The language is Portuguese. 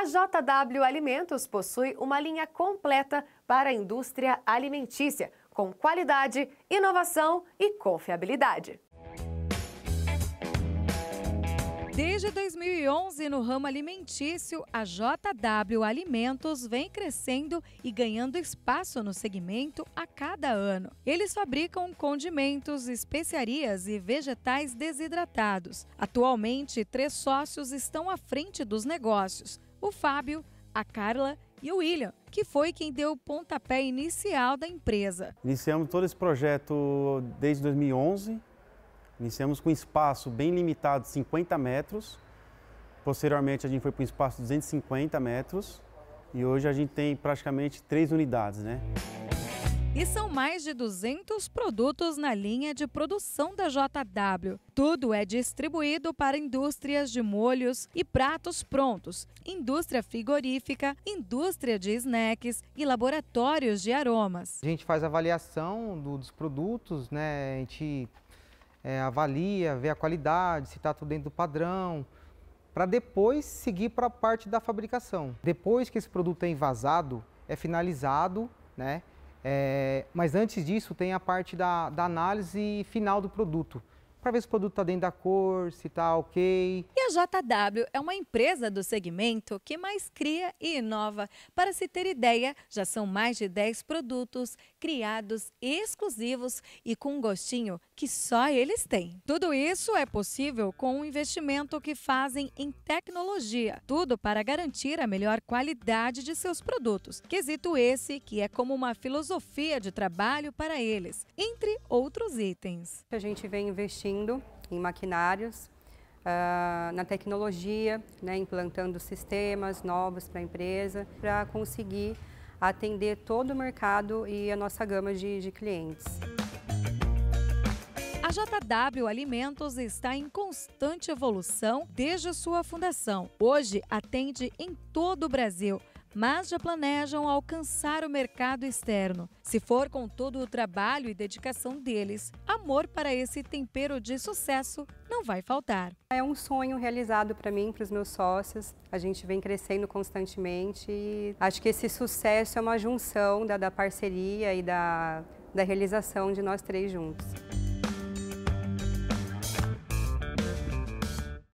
A JW Alimentos possui uma linha completa para a indústria alimentícia, com qualidade, inovação e confiabilidade. Desde 2011, no ramo alimentício, a JW Alimentos vem crescendo e ganhando espaço no segmento a cada ano. Eles fabricam condimentos, especiarias e vegetais desidratados. Atualmente, três sócios estão à frente dos negócios o Fábio, a Carla e o William, que foi quem deu o pontapé inicial da empresa. Iniciamos todo esse projeto desde 2011. Iniciamos com um espaço bem limitado, 50 metros. Posteriormente, a gente foi para um espaço de 250 metros. E hoje a gente tem praticamente três unidades, né? E são mais de 200 produtos na linha de produção da JW. Tudo é distribuído para indústrias de molhos e pratos prontos, indústria frigorífica, indústria de snacks e laboratórios de aromas. A gente faz avaliação do, dos produtos, né? a gente é, avalia, vê a qualidade, se está tudo dentro do padrão, para depois seguir para a parte da fabricação. Depois que esse produto é envasado, é finalizado, né? É, mas antes disso, tem a parte da, da análise final do produto para ver se o produto está dentro da cor, se está ok. E a JW é uma empresa do segmento que mais cria e inova. Para se ter ideia, já são mais de 10 produtos criados exclusivos e com um gostinho que só eles têm. Tudo isso é possível com o investimento que fazem em tecnologia, tudo para garantir a melhor qualidade de seus produtos. Quesito esse que é como uma filosofia de trabalho para eles, entre outros itens. A gente vem investindo investindo em maquinários, uh, na tecnologia, né, implantando sistemas novos para a empresa, para conseguir atender todo o mercado e a nossa gama de, de clientes. A JW Alimentos está em constante evolução desde sua fundação. Hoje atende em todo o Brasil mas já planejam alcançar o mercado externo. Se for com todo o trabalho e dedicação deles, amor para esse tempero de sucesso não vai faltar. É um sonho realizado para mim, para os meus sócios. A gente vem crescendo constantemente e acho que esse sucesso é uma junção da, da parceria e da, da realização de nós três juntos.